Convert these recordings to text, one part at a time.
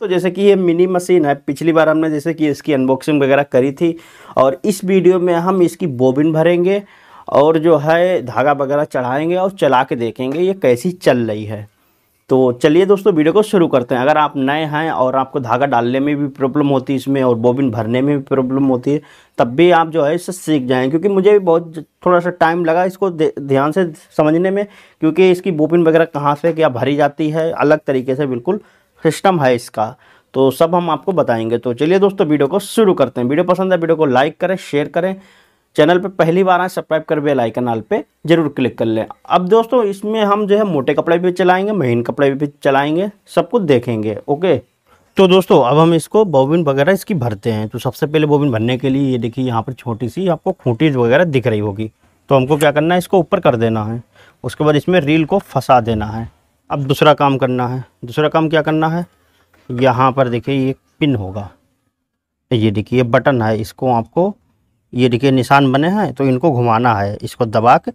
तो जैसे कि ये मिनी मशीन है पिछली बार हमने जैसे कि इसकी अनबॉक्सिंग वगैरह करी थी और इस वीडियो में हम इसकी बोबिन भरेंगे और जो है धागा वगैरह चढ़ाएंगे और चला के देखेंगे ये कैसी चल रही है तो चलिए दोस्तों वीडियो को शुरू करते हैं अगर आप नए हैं और आपको धागा डालने में भी प्रॉब्लम होती है इसमें और बोबिन भरने में भी प्रॉब्लम होती है तब भी आप जो है इससे सीख जाएं क्योंकि मुझे भी बहुत थोड़ा सा टाइम लगा इसको ध्यान से समझने में क्योंकि इसकी बोबिन वगैरह कहाँ से क्या भरी जाती है अलग तरीके से बिल्कुल सिस्टम है इसका तो सब हम आपको बताएंगे तो चलिए दोस्तों वीडियो को शुरू करते हैं वीडियो पसंद है वीडियो को लाइक करें शेयर करें चैनल पे पहली बार आए सब्सक्राइब कर बेल आइकन आल पे जरूर क्लिक कर लें अब दोस्तों इसमें हम जो है मोटे कपड़े भी चलाएंगे महीन कपड़े भी चलाएंगे सब कुछ देखेंगे ओके तो दोस्तों अब हम इसको बोबिन वगैरह इसकी भरते हैं तो सबसे पहले बोबिन भरने के लिए ये देखिए यहाँ पर छोटी सी आपको खूंटी वगैरह दिख रही होगी तो हमको क्या करना है इसको ऊपर कर देना है उसके बाद इसमें रील को फंसा देना है अब दूसरा काम करना है दूसरा काम क्या करना है यहाँ पर देखिए ये पिन होगा ये देखिए बटन है इसको आपको ये देखिए निशान बने हैं तो इनको घुमाना है इसको दबा के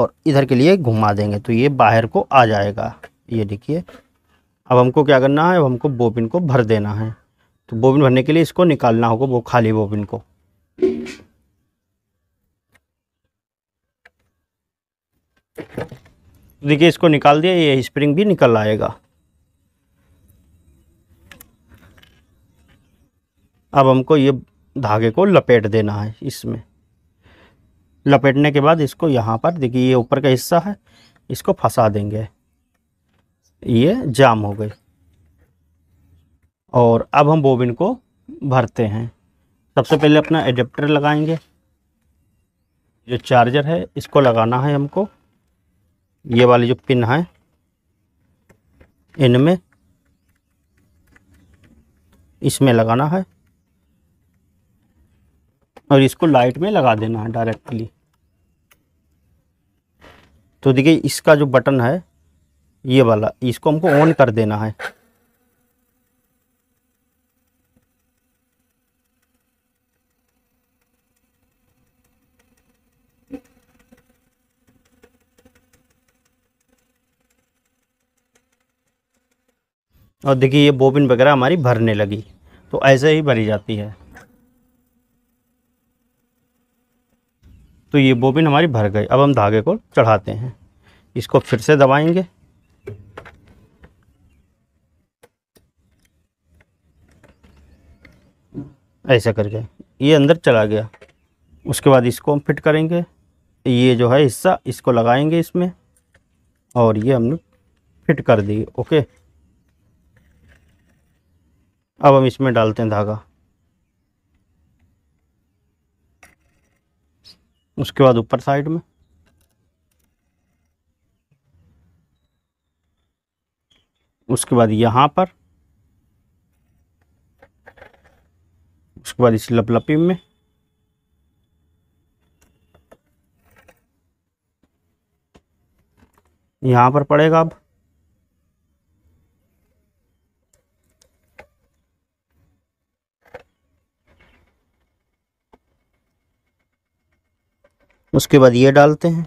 और इधर के लिए घुमा देंगे तो ये बाहर को आ जाएगा ये देखिए अब हमको क्या करना है अब हमको बोबिन को भर देना है तो बोबिन भरने के लिए इसको निकालना होगा वो खाली बोबिन को देखिए इसको निकाल दिया ये स्प्रिंग भी निकल आएगा अब हमको ये धागे को लपेट देना है इसमें लपेटने के बाद इसको यहाँ पर देखिए ये ऊपर का हिस्सा है इसको फंसा देंगे ये जाम हो गए और अब हम बोबिन को भरते हैं सबसे पहले अपना एडेप्टर लगाएंगे जो चार्जर है इसको लगाना है हमको ये वाली जो पिन है इनमें इसमें लगाना है और इसको लाइट में लगा देना है डायरेक्टली तो देखिए इसका जो बटन है ये वाला इसको हमको ऑन कर देना है और देखिए ये बोबिन वगैरह हमारी भरने लगी तो ऐसे ही भरी जाती है तो ये बोबिन हमारी भर गई अब हम धागे को चढ़ाते हैं इसको फिर से दबाएंगे ऐसा करके ये अंदर चला गया उसके बाद इसको हम फिट करेंगे ये जो है हिस्सा इसको लगाएंगे इसमें और ये हमने फिट कर दिए ओके अब हम इसमें डालते हैं धागा उसके बाद ऊपर साइड में उसके बाद यहां पर उसके बाद इस लपलपी में यहां पर पड़ेगा अब उसके बाद ये डालते हैं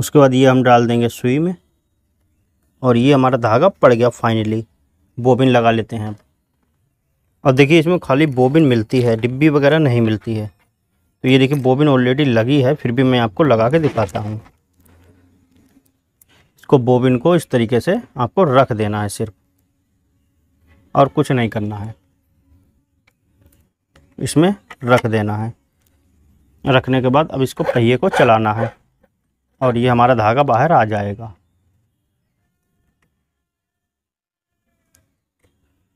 उसके बाद ये हम डाल देंगे सुई में और ये हमारा धागा पड़ गया फाइनली बोबिन लगा लेते हैं और देखिए इसमें खाली बोबिन मिलती है डिब्बी वगैरह नहीं मिलती है तो ये देखिए बोबिन ऑलरेडी लगी है फिर भी मैं आपको लगा के दिखाता हूँ इसको बोबिन को इस तरीके से आपको रख देना है सिर्फ और कुछ नहीं करना है इसमें रख देना है रखने के बाद अब इसको पहिए को चलाना है और ये हमारा धागा बाहर आ जाएगा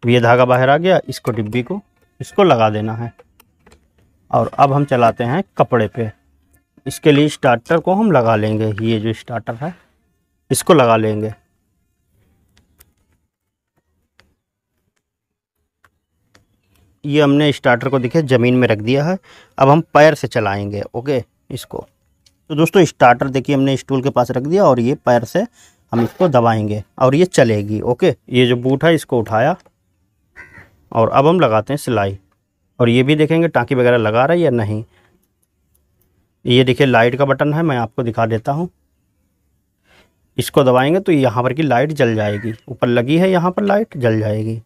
ये धागा बाहर आ गया इसको डिब्बी को इसको लगा देना है और अब हम चलाते हैं कपड़े पे इसके लिए स्टार्टर को हम लगा लेंगे ये जो स्टार्टर है इसको लगा लेंगे ये हमने स्टार्टर को देखिए ज़मीन में रख दिया है अब हम पैर से चलाएंगे ओके इसको तो दोस्तों स्टार्टर देखिए हमने स्टूल के पास रख दिया और ये पैर से हम इसको दबाएंगे और ये चलेगी ओके ये जो बूट है इसको उठाया और अब हम लगाते हैं सिलाई और ये भी देखेंगे टाँकी वगैरह लगा रहा है या नहीं ये देखिए लाइट का बटन है मैं आपको दिखा देता हूँ इसको दबाएंगे तो यहाँ पर की लाइट जल जाएगी ऊपर लगी है यहाँ पर लाइट जल जाएगी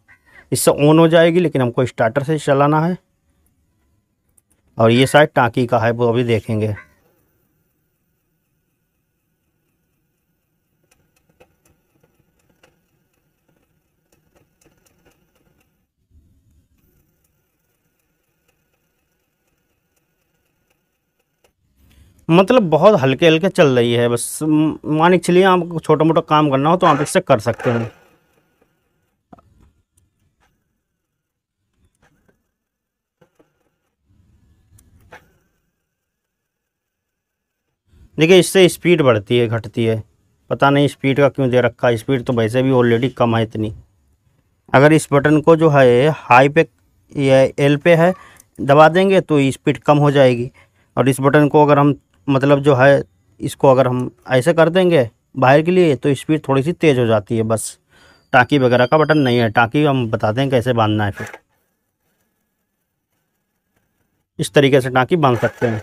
इससे ऑन हो जाएगी लेकिन हमको स्टार्टर से चलाना है और ये साइड टाँकी का है वो अभी देखेंगे मतलब बहुत हल्के हल्के चल रही है बस मानिक चलिए आप छोटा मोटा काम करना हो तो आप इससे कर सकते हैं देखिए इससे स्पीड बढ़ती है घटती है पता नहीं स्पीड का क्यों दे रखा है स्पीड तो वैसे भी ऑलरेडी कम है इतनी अगर इस बटन को जो है हाई पे या एल पे है दबा देंगे तो स्पीड कम हो जाएगी और इस बटन को अगर हम मतलब जो है इसको अगर हम ऐसे कर देंगे बाहर के लिए तो स्पीड थोड़ी सी तेज़ हो जाती है बस टाँकी वगैरह का बटन नहीं है टाँकी हम बता दें कैसे बांधना है फिर इस तरीके से टाँकी बांध सकते हैं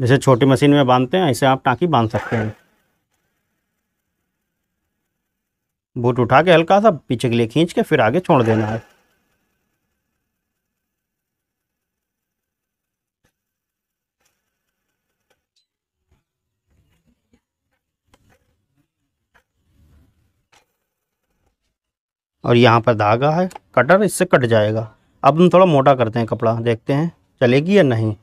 जैसे छोटी मशीन में बांधते हैं ऐसे आप टाँकी बांध सकते हैं बूट उठा के हल्का सा पीछे के लिए खींच के फिर आगे छोड़ देना है और यहाँ पर धागा है कटर इससे कट जाएगा अब हम थोड़ा मोटा करते हैं कपड़ा देखते हैं चलेगी या नहीं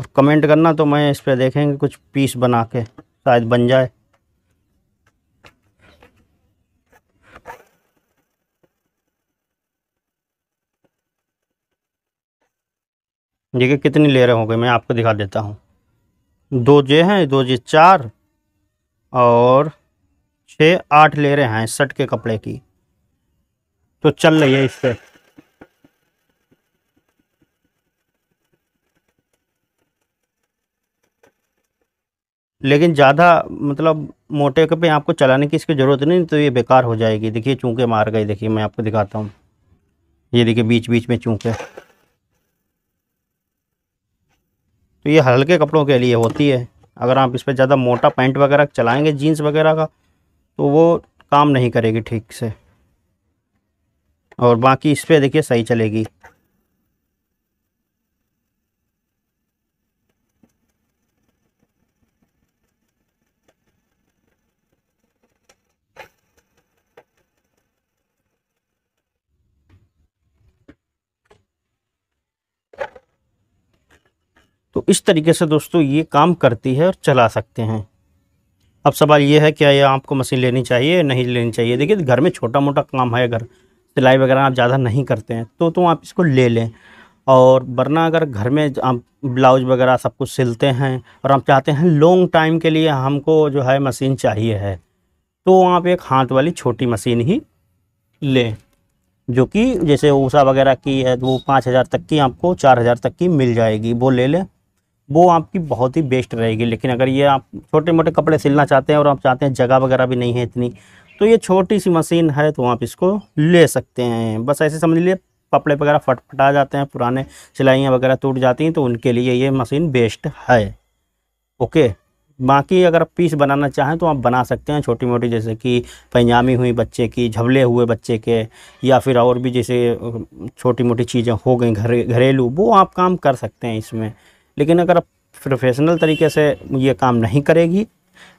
अब कमेंट करना तो मैं इस पर देखेंगे कुछ पीस बना के शायद बन जाए देखिए कितनी ले रहे होंगे मैं आपको दिखा देता हूँ दो जे हैं दो जे चार और छः आठ ले रहे हैं शर्ट के कपड़े की तो चल रही है इस पर लेकिन ज़्यादा मतलब मोटे पे आपको चलाने की इसकी ज़रूरत नहीं तो ये बेकार हो जाएगी देखिए चूँके मार गई देखिए मैं आपको दिखाता हूँ ये देखिए बीच बीच में चूँके तो ये हल्के कपड़ों के लिए होती है अगर आप इस पर ज़्यादा मोटा पैंट वगैरह चलाएंगे जीन्स वगैरह का तो वो काम नहीं करेगी ठीक से और बाकी इस पर देखिए सही चलेगी तो इस तरीके से दोस्तों ये काम करती है और चला सकते हैं अब सवाल ये है क्या ये आपको मशीन लेनी चाहिए या नहीं लेनी चाहिए देखिए घर में छोटा मोटा काम है अगर सिलाई वगैरह आप ज़्यादा नहीं करते हैं तो तो आप इसको ले लें और वरना अगर घर में आप ब्लाउज वगैरह सब कुछ सिलते हैं और आप चाहते हैं लॉन्ग टाइम के लिए हमको जो है मशीन चाहिए है तो आप एक हाथ वाली छोटी मशीन ही लें जो कि जैसे ऊषा वगैरह की है वो पाँच हज़ार तक की आपको चार हज़ार तक की मिल जाएगी वो ले लें वो आपकी बहुत ही बेस्ट रहेगी लेकिन अगर ये आप छोटे मोटे कपड़े सिलना चाहते हैं और आप चाहते हैं जगह वगैरह भी नहीं है इतनी तो ये छोटी सी मशीन है तो आप इसको ले सकते हैं बस ऐसे समझ लीजिए कपड़े वगैरह फटफटा जाते हैं पुराने सिलाइयाँ वगैरह टूट जाती हैं तो उनके लिए ये मशीन बेस्ट है ओके बाकी अगर पीस बनाना चाहें तो आप बना सकते हैं छोटी मोटी जैसे कि पैजामी हुई बच्चे की झबले हुए बच्चे के या फिर और भी जैसे छोटी मोटी चीज़ें हो गई घरे घरेलू वो आप काम कर सकते हैं इसमें लेकिन अगर आप प्रोफेशनल तरीके से ये काम नहीं करेगी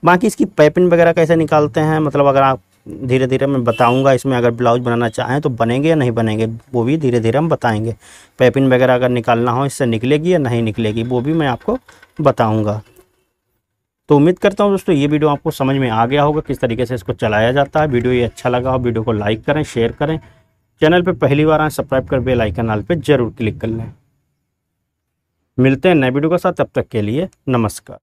बाकी इसकी पैपिन वगैरह कैसे निकालते हैं मतलब अगर आप धीरे धीरे मैं बताऊंगा इसमें अगर ब्लाउज बनाना चाहें तो बनेंगे या नहीं बनेंगे वो भी धीरे धीरे हम बताएंगे पैपिन वगैरह अगर निकालना हो इससे निकलेगी या नहीं निकलेगी वो भी मैं आपको बताऊंगा तो उम्मीद करता हूँ दोस्तों ये वीडियो आपको समझ में आ गया होगा किस तरीके से इसको चलाया जाता है वीडियो ये अच्छा लगा हो वीडियो को लाइक करें शेयर करें चैनल पर पहली बार आए सब्सक्राइब कर बेलाइकन आल पर जरूर क्लिक कर लें मिलते हैं नए वीडियो के साथ तब तक के लिए नमस्कार